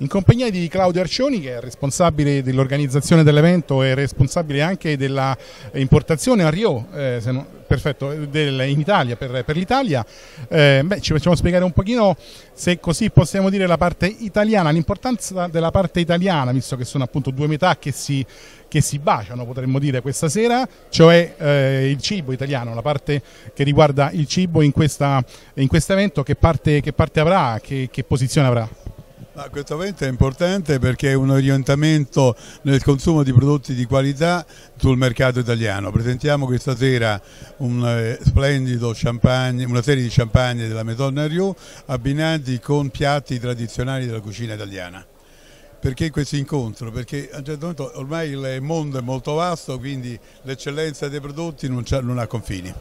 in compagnia di Claudio Arcioni che è responsabile dell'organizzazione dell'evento e responsabile anche della importazione a Rio, eh, non, perfetto, del, in Italia, per, per l'Italia. Eh, ci facciamo spiegare un pochino se così possiamo dire la parte italiana, l'importanza della parte italiana, visto che sono appunto due metà che si, che si baciano, potremmo dire, questa sera, cioè eh, il cibo italiano, la parte che riguarda il cibo in, questo evento, che parte, che parte avrà, che, che posizione avrà? Ah, questo evento è importante perché è un orientamento nel consumo di prodotti di qualità sul mercato italiano. Presentiamo questa sera un eh, splendido champagne, una serie di champagne della Madonna Rieu abbinati con piatti tradizionali della cucina italiana perché questo incontro? Perché a un certo punto ormai il mondo è molto vasto, quindi l'eccellenza dei prodotti non, ha confini.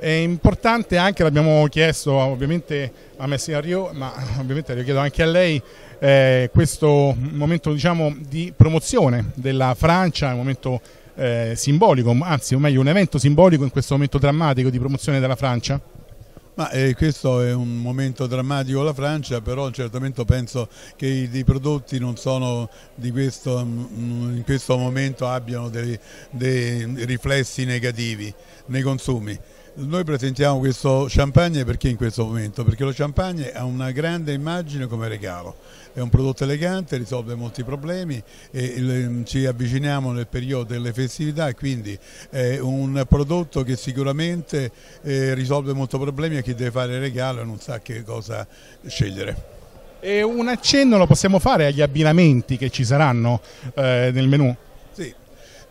È importante anche, l'abbiamo chiesto ovviamente a Messina Rio, ma ovviamente lo chiedo anche a lei, eh, questo momento diciamo, di promozione della Francia, un momento eh, simbolico, anzi o meglio un evento simbolico in questo momento drammatico di promozione della Francia? Ma, eh, questo è un momento drammatico alla Francia, però certamente penso che i, i prodotti non sono questo, mm, mm, in questo momento abbiano dei, dei riflessi negativi nei consumi. Noi presentiamo questo champagne perché in questo momento? Perché lo champagne ha una grande immagine come regalo, è un prodotto elegante, risolve molti problemi e mm, ci avviciniamo nel periodo delle festività e quindi è un prodotto che sicuramente eh, risolve molti problemi a chi deve fare il regalo e non sa che cosa scegliere. E un accenno lo possiamo fare agli abbinamenti che ci saranno eh, nel menù?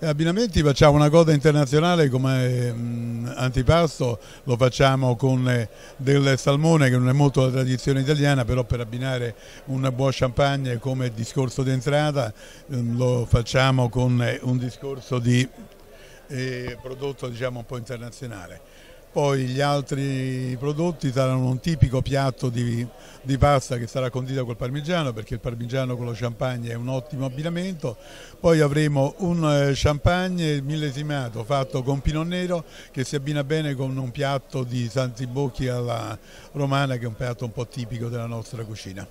Eh, abbinamenti facciamo una coda internazionale come mh, mm, antipasto, lo facciamo con eh, del salmone che non è molto la tradizione italiana, però per abbinare un buon champagne come discorso d'entrata mm, lo facciamo con eh, un discorso di prodotto diciamo, un po' internazionale. Poi gli altri prodotti saranno un tipico piatto di, di, pasta che sarà condita col parmigiano perché il parmigiano con lo champagne è un ottimo abbinamento. Poi avremo un eh, champagne millesimato fatto con pinot nero che si abbina bene con un piatto di Santibocchi alla romana che è un piatto un po' tipico della nostra cucina.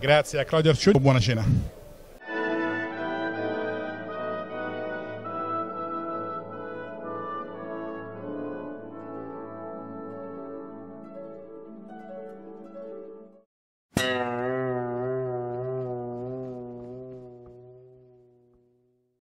Grazie a Claudio Arcioni, buona cena.